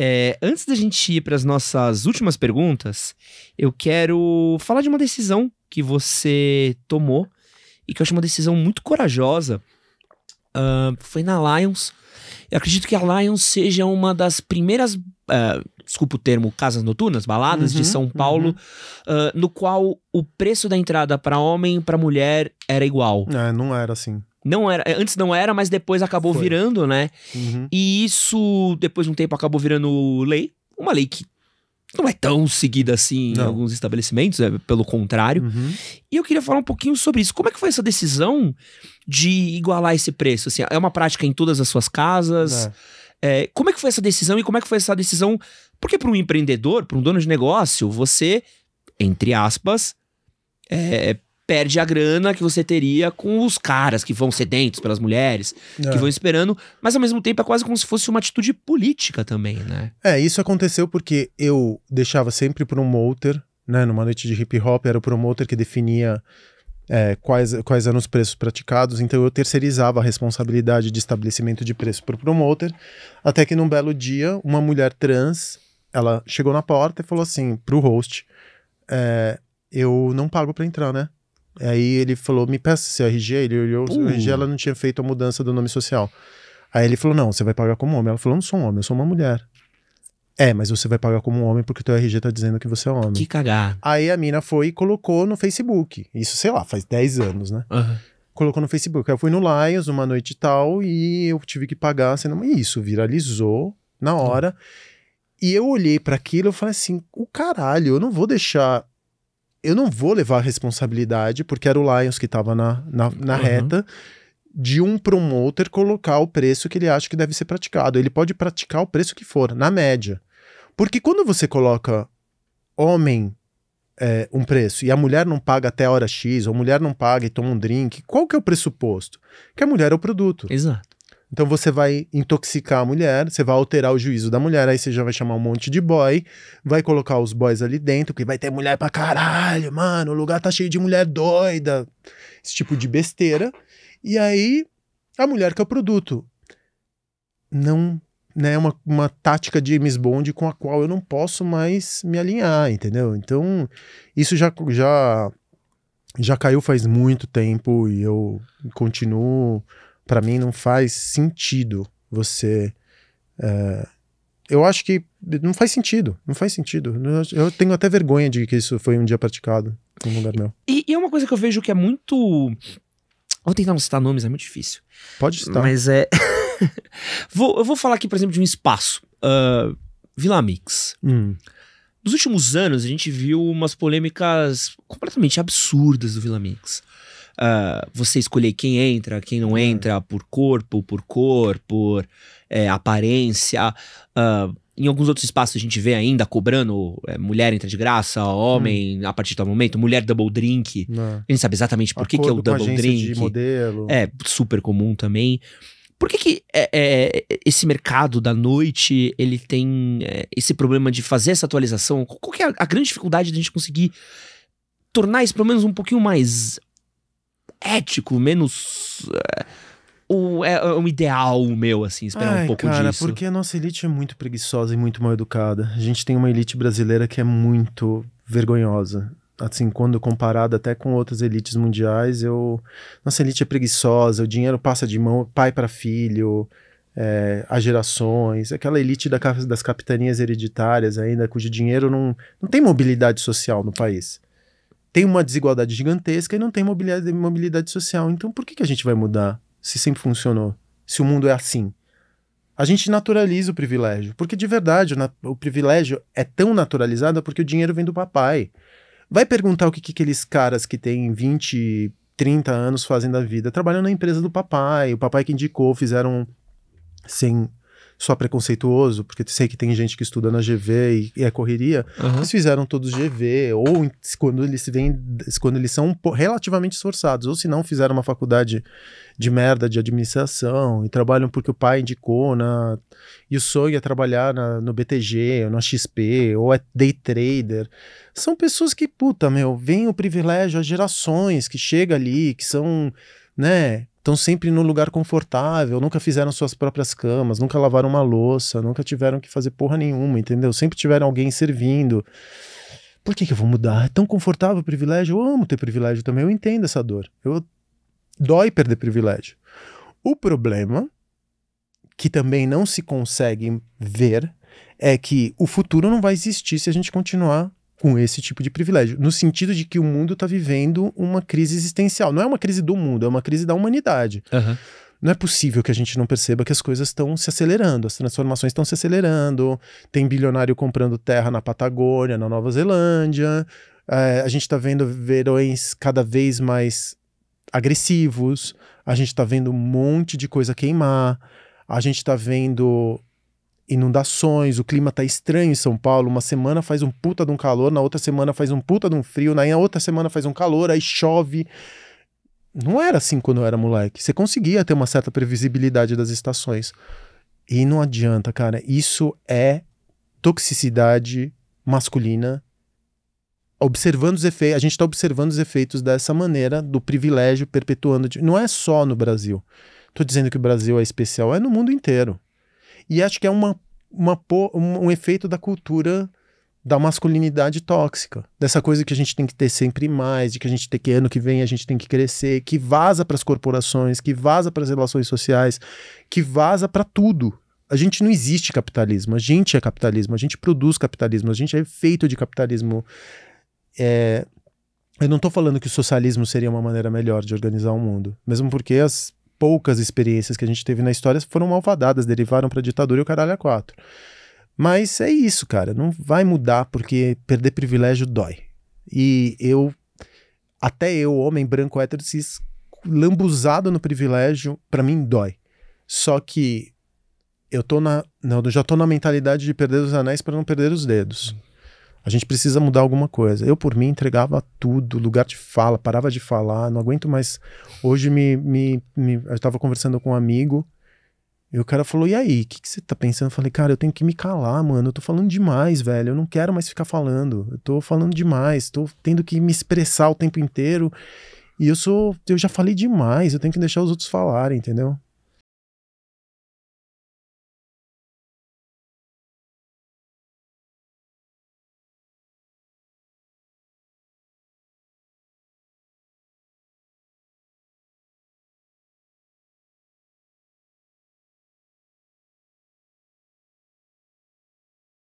É, antes da gente ir para as nossas últimas perguntas, eu quero falar de uma decisão que você tomou e que eu acho uma decisão muito corajosa. Uh, foi na Lions. Eu acredito que a Lions seja uma das primeiras. Uh, desculpa o termo, casas noturnas, baladas uhum, de São Paulo, uhum. uh, no qual o preço da entrada para homem e para mulher era igual. É, não era assim. Não era, é, antes não era, mas depois acabou Foi. virando, né? Uhum. E isso, depois de um tempo, acabou virando lei. Uma lei que não é tão seguida assim não. em alguns estabelecimentos, é, pelo contrário. Uhum. E eu queria falar um pouquinho sobre isso. Como é que foi essa decisão de igualar esse preço? Assim, é uma prática em todas as suas casas? É. É, como é que foi essa decisão e como é que foi essa decisão? Porque para um empreendedor, para um dono de negócio, você, entre aspas, é, é perde a grana que você teria com os caras que vão sedentos pelas mulheres, é. que vão esperando, mas ao mesmo tempo é quase como se fosse uma atitude política também, né? É, isso aconteceu porque eu deixava sempre promoter, né, numa noite de hip hop, era o promoter que definia é, quais, quais eram os preços praticados, então eu terceirizava a responsabilidade de estabelecimento de preço para o promoter, até que num belo dia, uma mulher trans, ela chegou na porta e falou assim pro host, é, eu não pago para entrar, né? Aí ele falou: me peça seu RG. Ele olhou, uh. o RG ela não tinha feito a mudança do nome social. Aí ele falou: não, você vai pagar como homem. Ela falou: não sou um homem, eu sou uma mulher. É, mas você vai pagar como homem porque teu RG tá dizendo que você é homem. Que cagar. Aí a mina foi e colocou no Facebook. Isso, sei lá, faz 10 anos, né? Uhum. Colocou no Facebook. Eu fui no Lions uma noite e tal e eu tive que pagar. Assim, não... Isso, viralizou na hora. Uhum. E eu olhei para aquilo e falei assim: o caralho, eu não vou deixar eu não vou levar a responsabilidade, porque era o Lions que estava na, na, na uhum. reta, de um promotor colocar o preço que ele acha que deve ser praticado. Ele pode praticar o preço que for, na média. Porque quando você coloca homem é, um preço e a mulher não paga até a hora X, ou a mulher não paga e toma um drink, qual que é o pressuposto? Que a mulher é o produto. Exato. Então você vai intoxicar a mulher, você vai alterar o juízo da mulher, aí você já vai chamar um monte de boy, vai colocar os boys ali dentro, que vai ter mulher pra caralho, mano, o lugar tá cheio de mulher doida, esse tipo de besteira. E aí a mulher que é o produto. Não, né, é uma, uma tática de James Bond com a qual eu não posso mais me alinhar, entendeu? Então, isso já já já caiu faz muito tempo e eu continuo para mim não faz sentido você. É, eu acho que não faz sentido, não faz sentido. Eu tenho até vergonha de que isso foi um dia praticado no lugar meu. E, e é uma coisa que eu vejo que é muito. Vou tentar não citar nomes, é muito difícil. Pode citar. Mas é. vou, eu vou falar aqui, por exemplo, de um espaço. Uh, Vila Mix. Hum. Nos últimos anos, a gente viu umas polêmicas completamente absurdas do Vila Mix uh, você escolher quem entra, quem não entra, por corpo, por cor, por é, aparência. Uh, em alguns outros espaços a gente vê ainda cobrando é, mulher entra de graça, hum. homem hum. a partir do momento, mulher double drink. Não. Né. A gente sabe exatamente por que que, é o double drink. De modelo. É super comum também. Por que, que é, é, esse mercado da noite ele tem esse problema de fazer essa atualização? Qual que é a, a grande dificuldade de a gente conseguir tornar isso pelo menos um pouquinho mais ético, menos. É, o é, é um ideal meu, assim, esperar Ai, um pouco cara, disso? Porque a nossa elite é muito preguiçosa e muito mal educada. A gente tem uma elite brasileira que é muito vergonhosa assim, quando comparado até com outras elites mundiais, eu nossa elite é preguiçosa, o dinheiro passa de mão pai para filho, é, gerações, aquela elite da, das capitanias hereditárias ainda, cujo dinheiro não, não tem mobilidade social no país tem uma desigualdade gigantesca e não tem mobilidade, mobilidade social. Então, por que, que a gente vai mudar se sempre funcionou? Se o mundo é assim? A gente naturaliza o privilégio, porque de verdade o, o privilégio é tão naturalizado porque o dinheiro vem do papai. Vai perguntar o que, que aqueles caras que têm 20, 30 anos fazem da vida. Trabalham na empresa do papai, o papai que indicou, fizeram sem só preconceituoso, porque sei que tem gente que estuda na GV e, e é correria. Uhum. Eles fizeram todos GV, ou quando eles vêm, quando eles são relativamente esforçados, ou se não fizeram uma faculdade de merda de administração e trabalham porque o pai indicou na e o sonho é trabalhar na, no BTG, ou na XP, ou é day trader. São pessoas que, puta, meu, vem o privilégio a gerações que chega ali, que são, né, estão sempre no lugar confortável, nunca fizeram suas próprias camas, nunca lavaram uma louça, nunca tiveram que fazer porra nenhuma, entendeu? Sempre tiveram alguém servindo. Por que, que eu vou mudar? É tão confortável o privilégio? Eu amo ter privilégio também, eu entendo essa dor. Eu dói perder privilégio. O problema, que também não se consegue ver, é que o futuro não vai existir se a gente continuar com esse tipo de privilégio, no sentido de que o mundo está vivendo uma crise existencial. Não é uma crise do mundo, é uma crise da humanidade. Uhum. Não é possível que a gente não perceba que as coisas estão se acelerando, as transformações estão se acelerando. Tem bilionário comprando terra na Patagônia, na Nova Zelândia. É, a gente está vendo verões cada vez mais agressivos. A gente está vendo um monte de coisa queimar. A gente está vendo inundações, o clima tá estranho em São Paulo, uma semana faz um puta de um calor, na outra semana faz um puta de um frio, na outra semana faz um calor, aí chove. Não era assim quando eu era moleque. Você conseguia ter uma certa previsibilidade das estações. E não adianta, cara. Isso é toxicidade masculina. Observando os efeitos, a gente está observando os efeitos dessa maneira do privilégio perpetuando. De... Não é só no Brasil. Tô dizendo que o Brasil é especial, é no mundo inteiro. E acho que é uma, uma, um, um efeito da cultura da masculinidade tóxica, dessa coisa que a gente tem que ter sempre mais, de que a gente tem que ano que vem a gente tem que crescer, que vaza para as corporações, que vaza para as relações sociais, que vaza para tudo. A gente não existe capitalismo, a gente é capitalismo, a gente produz capitalismo, a gente é feito de capitalismo. É... Eu não estou falando que o socialismo seria uma maneira melhor de organizar o mundo, mesmo porque as poucas experiências que a gente teve na história foram malvadadas, derivaram para ditadura e o caralho a é quatro. Mas é isso, cara. Não vai mudar porque perder privilégio dói. E eu, até eu, homem branco hétero se lambuzado no privilégio, para mim dói. Só que eu tô na, não, eu já tô na mentalidade de perder os anéis para não perder os dedos. A gente precisa mudar alguma coisa. Eu, por mim, entregava tudo, lugar de fala, parava de falar, não aguento mais. Hoje me, me, me eu estava conversando com um amigo e o cara falou: E aí, o que, que, você tá pensando? Eu falei: Cara, eu tenho que me calar, mano. Eu tô falando demais, velho. Eu não quero mais ficar falando. Eu tô falando demais. Tô tendo que me expressar o tempo inteiro. E eu sou. Eu já falei demais. Eu tenho que deixar os outros falarem, entendeu?